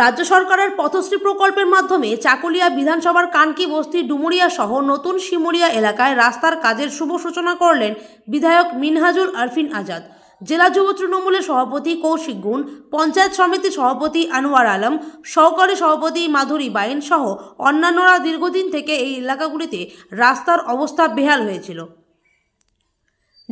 রাজ্য সরকারের পথশ্রী প্রকল্পের মাধ্যমে চাকুলিয়া বিধানসভার কানকি বস্তি ডুমুরিয়া সহ নতুন শিমুরিয়া এলাকায় রাস্তার কাজের শুভ সূচনা করলেন বিধায়ক মিনহাজুল আরফিন আজাদ জেলা যুব তৃণমূলের সভাপতি কৌশিক গুণ পঞ্চায়েত সমিতির সভাপতি আনোয়ার আলম সহকারী সভাপতি মাধুরী বাইন সহ অন্যান্যরা দীর্ঘদিন থেকে এই এলাকাগুলিতে রাস্তার অবস্থা বেহাল হয়েছিল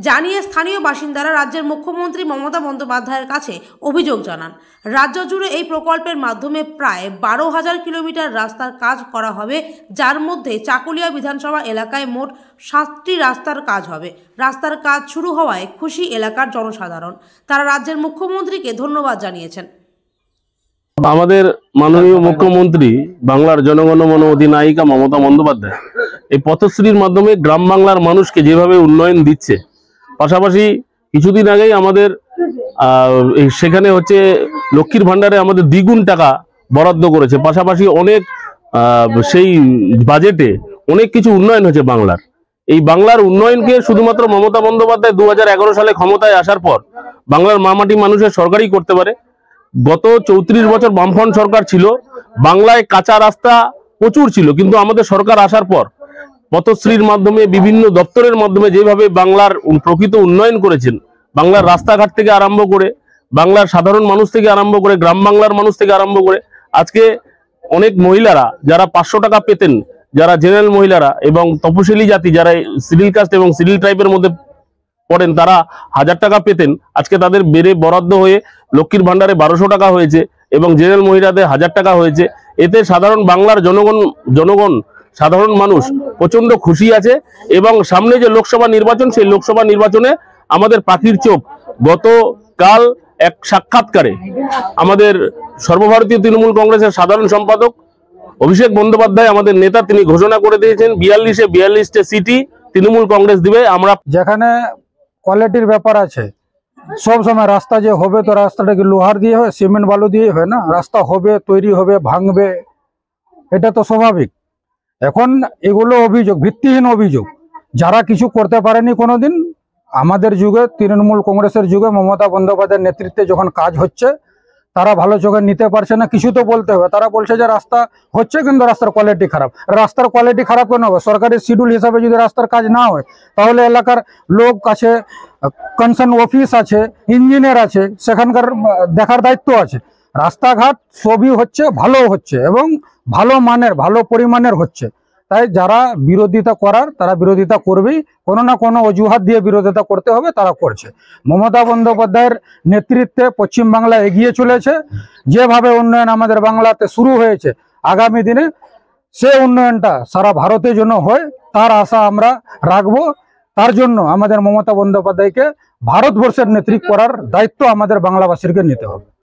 জানিয়ে স্থানীয় বাসিন্দারা রাজ্যের মুখ্যমন্ত্রী মমতা বন্দ্যোপাধ্যায়ের কাছে অভিযোগ জানান রাজ্য জুড়ে এই প্রকল্পের মাধ্যমে প্রায় বারো হাজার কিলোমিটার রাস্তার কাজ করা হবে যার মধ্যে চাকুলিয়া বিধানসভা এলাকায় মোট সাতটি রাস্তার কাজ হবে রাস্তার কাজ শুরু হওয়ায় খুশি এলাকার জনসাধারণ তারা রাজ্যের মুখ্যমন্ত্রীকে ধন্যবাদ জানিয়েছেন আমাদের মাননীয় মুখ্যমন্ত্রী বাংলার জনগণমন অধিনায়িকা মমতা বন্দ্যোপাধ্যায় এই পথশ্রীর মাধ্যমে গ্রাম বাংলার মানুষকে যেভাবে উন্নয়ন দিচ্ছে পাশাপাশি কিছুদিন আগেই আমাদের সেখানে হচ্ছে লক্ষ্মীর ভাণ্ডারে আমাদের দ্বিগুণ টাকা বরাদ্দ করেছে পাশাপাশি অনেক সেই বাজেটে অনেক কিছু উন্নয়ন হয়েছে বাংলার এই বাংলার উন্নয়নকে শুধুমাত্র মমতা বন্দ্যোপাধ্যায় দু সালে ক্ষমতায় আসার পর বাংলার মামাটি মানুষের সরকারই করতে পারে গত চৌত্রিশ বছর বামফ্রন্ট সরকার ছিল বাংলায় কাঁচা রাস্তা প্রচুর ছিল কিন্তু আমাদের সরকার আসার পর পথশ্রীর মাধ্যমে বিভিন্ন দপ্তরের মাধ্যমে যেভাবে বাংলার প্রকৃত উন্নয়ন করেছেন বাংলার রাস্তাঘাট থেকে আরম্ভ করে বাংলার সাধারণ মানুষ থেকে আরম্ভ করে গ্রাম বাংলার মানুষ থেকে আরম্ভ করে আজকে অনেক মহিলারা যারা পাঁচশো টাকা পেতেন যারা জেনারেল মহিলারা এবং তপশিলি জাতি যারা সিডিল কাস্ট এবং সিডিল ট্রাইবের মধ্যে পড়েন তারা হাজার টাকা পেতেন আজকে তাদের বেড়ে বরাদ্দ হয়ে লক্ষ্মীর ভাণ্ডারে বারোশো টাকা হয়েছে এবং জেনারেল মহিলাদের হাজার টাকা হয়েছে এতে সাধারণ বাংলার জনগণ জনগণ সাধারণ মানুষ প্রচন্ড খুশি আছে এবং সামনে যে লোকসভা নির্বাচন সেই লোকসভা নির্বাচনে আমাদের পাখির চোখ গতকাল এক সাক্ষাৎকারে আমাদের সর্বভারতীয় তৃণমূল কংগ্রেসের সাধারণ সম্পাদক অভিষেক বন্দ্যোপাধ্যায় আমাদের নেতা তিনি ঘোষণা করে দিয়েছেন বিয়াল্লিশে বিয়াল্লিশটা সিটি তৃণমূল কংগ্রেস দিবে আমরা যেখানে কোয়ালিটির ব্যাপার আছে সব সময় রাস্তা যে হবে তো রাস্তাটাকে লোহার দিয়ে হয় সিমেন্ট বালু দিয়ে হয় না রাস্তা হবে তৈরি হবে ভাঙবে এটা তো স্বাভাবিক এখন এগুলো অভিযোগ ভিত্তিহীন অভিযোগ যারা কিছু করতে পারেনি কোনোদিন আমাদের যুগে তৃণমূল কংগ্রেসের যুগে মমতা বন্দ্যোপাধ্যায়ের নেতৃত্বে যখন কাজ হচ্ছে তারা ভালো চোখে নিতে পারছে না কিছু তো বলতে হবে তারা বলছে যে রাস্তা হচ্ছে কিন্তু রাস্তার কোয়ালিটি খারাপ রাস্তার কোয়ালিটি খারাপ কেন হবে সরকারি শিডিউল হিসাবে যদি রাস্তার কাজ না হয় তাহলে এলাকার লোক আছে কনসার্ন অফিস আছে ইঞ্জিনিয়ার আছে সেখানকার দেখার দায়িত্ব আছে রাস্তাঘাট সবই হচ্ছে ভালো হচ্ছে এবং ভালো মানের ভালো পরিমাণের হচ্ছে তাই যারা বিরোধিতা করার তারা বিরোধিতা করবেই কোনো না কোনো অজুহাত দিয়ে বিরোধিতা করতে হবে তারা করছে মমতা বন্দ্যোপাধ্যায়ের নেতৃত্বে পশ্চিমবাংলা এগিয়ে চলেছে যেভাবে উন্নয়ন আমাদের বাংলাতে শুরু হয়েছে আগামী দিনে সে উন্নয়নটা সারা ভারতের জন্য হয় তার আশা আমরা রাখবো তার জন্য আমাদের মমতা বন্দ্যোপাধ্যায়কে ভারতবর্ষের নেতৃত্ব করার দায়িত্ব আমাদের বাংলাবাসীকে নিতে হবে